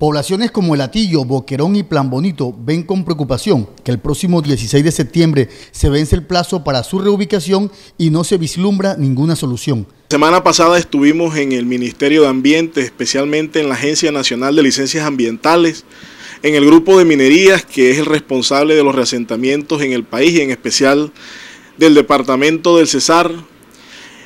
Poblaciones como El Atillo, Boquerón y Plan Bonito ven con preocupación que el próximo 16 de septiembre se vence el plazo para su reubicación y no se vislumbra ninguna solución. Semana pasada estuvimos en el Ministerio de Ambiente, especialmente en la Agencia Nacional de Licencias Ambientales, en el grupo de minerías que es el responsable de los reasentamientos en el país y en especial del departamento del Cesar,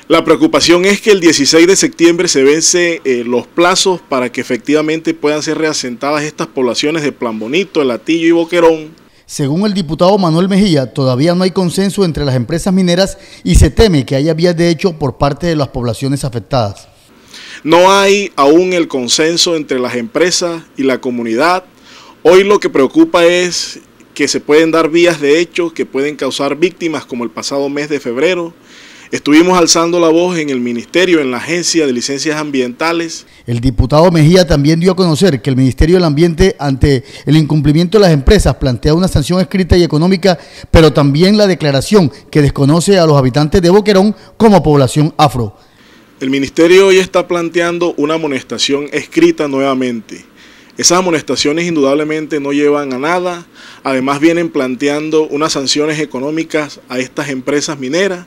la preocupación es que el 16 de septiembre se vence eh, los plazos para que efectivamente puedan ser reasentadas estas poblaciones de Plan Bonito, El Latillo y Boquerón. Según el diputado Manuel Mejía, todavía no hay consenso entre las empresas mineras y se teme que haya vías de hecho por parte de las poblaciones afectadas. No hay aún el consenso entre las empresas y la comunidad. Hoy lo que preocupa es que se pueden dar vías de hecho que pueden causar víctimas como el pasado mes de febrero Estuvimos alzando la voz en el Ministerio, en la Agencia de Licencias Ambientales. El diputado Mejía también dio a conocer que el Ministerio del Ambiente, ante el incumplimiento de las empresas, plantea una sanción escrita y económica, pero también la declaración que desconoce a los habitantes de Boquerón como población afro. El Ministerio hoy está planteando una amonestación escrita nuevamente. Esas amonestaciones indudablemente no llevan a nada, además vienen planteando unas sanciones económicas a estas empresas mineras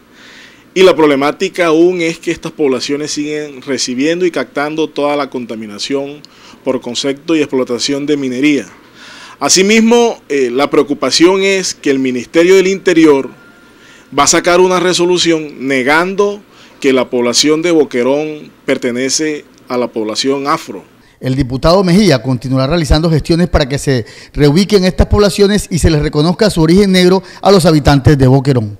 y la problemática aún es que estas poblaciones siguen recibiendo y captando toda la contaminación por concepto y explotación de minería. Asimismo, eh, la preocupación es que el Ministerio del Interior va a sacar una resolución negando que la población de Boquerón pertenece a la población afro. El diputado Mejía continuará realizando gestiones para que se reubiquen estas poblaciones y se les reconozca su origen negro a los habitantes de Boquerón.